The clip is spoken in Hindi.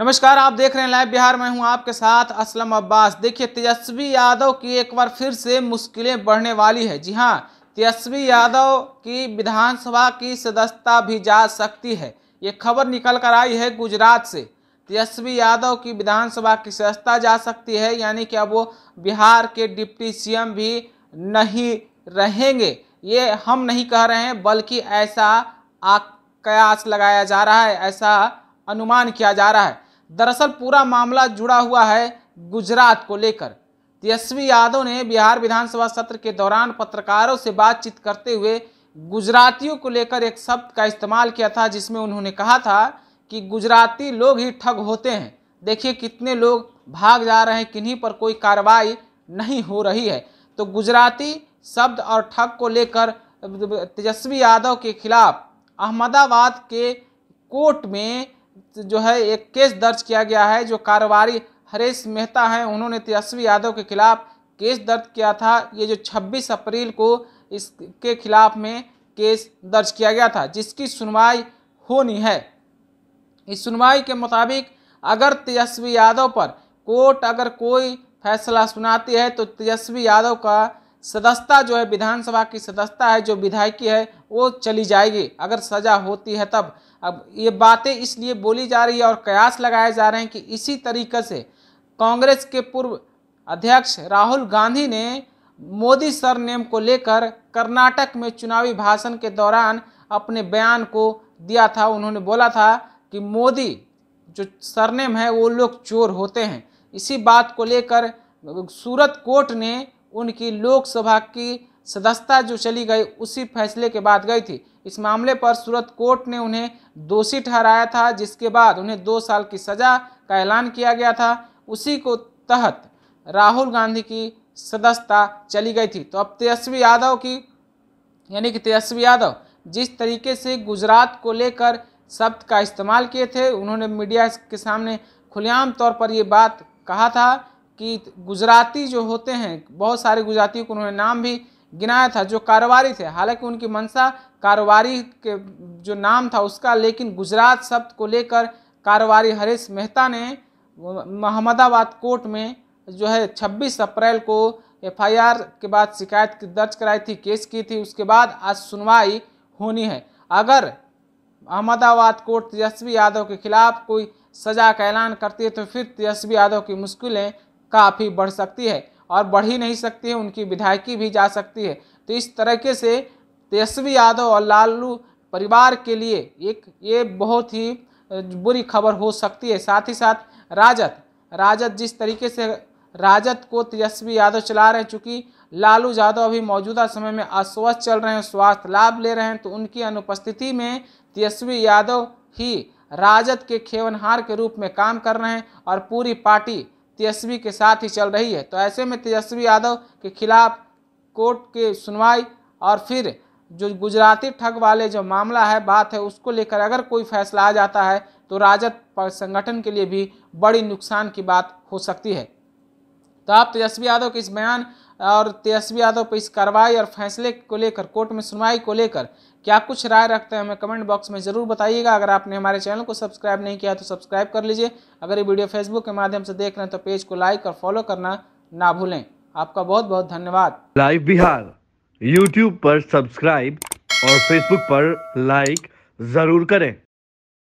नमस्कार आप देख रहे हैं लाइव बिहार में हूं आपके साथ असलम अब्बास देखिए तेजस्वी यादव की एक बार फिर से मुश्किलें बढ़ने वाली है जी हां तेजस्वी यादव की विधानसभा की सदस्यता भी जा सकती है ये खबर निकल कर आई है गुजरात से तेजस्वी यादव की विधानसभा की सदस्यता जा सकती है यानी कि अब वो बिहार के डिप्टी सी भी नहीं रहेंगे ये हम नहीं कह रहे हैं बल्कि ऐसा आकयास लगाया जा रहा है ऐसा अनुमान किया जा रहा है दरअसल पूरा मामला जुड़ा हुआ है गुजरात को लेकर तेजस्वी यादव ने बिहार विधानसभा सत्र के दौरान पत्रकारों से बातचीत करते हुए गुजरातियों को लेकर एक शब्द का इस्तेमाल किया था जिसमें उन्होंने कहा था कि गुजराती लोग ही ठग होते हैं देखिए कितने लोग भाग जा रहे हैं किन्हीं पर कोई कार्रवाई नहीं हो रही है तो गुजराती शब्द और ठग को लेकर तेजस्वी यादव के खिलाफ अहमदाबाद के कोर्ट में तो जो है एक केस दर्ज किया गया है जो कारोबारी हरेश मेहता हैं उन्होंने तेजस्वी यादव के खिलाफ केस दर्ज किया था ये जो 26 अप्रैल को इसके खिलाफ में केस दर्ज किया गया था जिसकी सुनवाई होनी है इस सुनवाई के मुताबिक अगर तेजस्वी यादव पर कोर्ट अगर कोई फैसला सुनाती है तो तेजस्वी यादव का सदस्यता जो है विधानसभा की सदस्यता है जो विधायकी है वो चली जाएगी अगर सजा होती है तब अब ये बातें इसलिए बोली जा रही है और कयास लगाए जा रहे हैं कि इसी तरीके से कांग्रेस के पूर्व अध्यक्ष राहुल गांधी ने मोदी सरनेम को लेकर कर्नाटक में चुनावी भाषण के दौरान अपने बयान को दिया था उन्होंने बोला था कि मोदी जो सरनेम है वो लोग चोर होते हैं इसी बात को लेकर सूरत कोर्ट ने उनकी लोकसभा की सदस्यता जो चली गई उसी फैसले के बाद गई थी इस मामले पर सूरत कोर्ट ने उन्हें दोषी ठहराया था जिसके बाद उन्हें दो साल की सज़ा का ऐलान किया गया था उसी को तहत राहुल गांधी की सदस्यता चली गई थी तो अब तेजस्वी यादव की यानी कि तेजस्वी यादव जिस तरीके से गुजरात को लेकर शब्द का इस्तेमाल किए थे उन्होंने मीडिया के सामने खुलेआम तौर पर ये बात कहा था कि गुजराती जो होते हैं बहुत सारे गुजरातियों को उन्होंने नाम भी गिनाया था जो कारोबारी थे हालांकि उनकी मंशा कारोबारी के जो नाम था उसका लेकिन गुजरात शब्द को लेकर कारोबारी हरीश मेहता ने महमदाबाद कोर्ट में जो है 26 अप्रैल को एफआईआर के बाद शिकायत दर्ज कराई थी केस की थी उसके बाद आज सुनवाई होनी है अगर अहमदाबाद कोर्ट तेजस्वी यादव के खिलाफ कोई सजा का ऐलान करती है तो फिर तेजस्वी यादव की मुश्किलें काफ़ी बढ़ सकती है और बढ़ ही नहीं सकती है उनकी विधायकी भी जा सकती है तो इस तरीके से तेजस्वी यादव और लालू परिवार के लिए एक ये बहुत ही बुरी खबर हो सकती है साथ ही साथ राजद राजद जिस तरीके से राजद को तेजस्वी यादव चला रहे हैं चूँकि लालू यादव अभी मौजूदा समय में अस्वस्थ चल रहे हैं स्वास्थ्य लाभ ले रहे हैं तो उनकी अनुपस्थिति में तेजस्वी यादव ही राजद के खेवनहार के रूप में काम कर रहे हैं और पूरी पार्टी तेजस्वी के साथ ही चल रही है तो ऐसे में तेजस्वी यादव के खिलाफ कोर्ट के सुनवाई और फिर जो गुजराती ठग वाले जो मामला है बात है उसको लेकर अगर कोई फैसला आ जाता है तो राजद संगठन के लिए भी बड़ी नुकसान की बात हो सकती है तो आप तेजस्वी यादव के इस बयान और तेजस्वी यादव पर इस कार्रवाई और फैसले को लेकर कोर्ट में सुनवाई को लेकर क्या कुछ राय रखते हैं हमें कमेंट बॉक्स में ज़रूर बताइएगा अगर आपने हमारे चैनल को सब्सक्राइब नहीं किया तो सब्सक्राइब कर लीजिए अगर ये वीडियो फेसबुक के माध्यम से देख रहे हैं तो पेज को लाइक और फॉलो करना ना भूलें आपका बहुत बहुत धन्यवाद लाइव बिहार यूट्यूब पर सब्सक्राइब और फेसबुक पर लाइक ज़रूर करें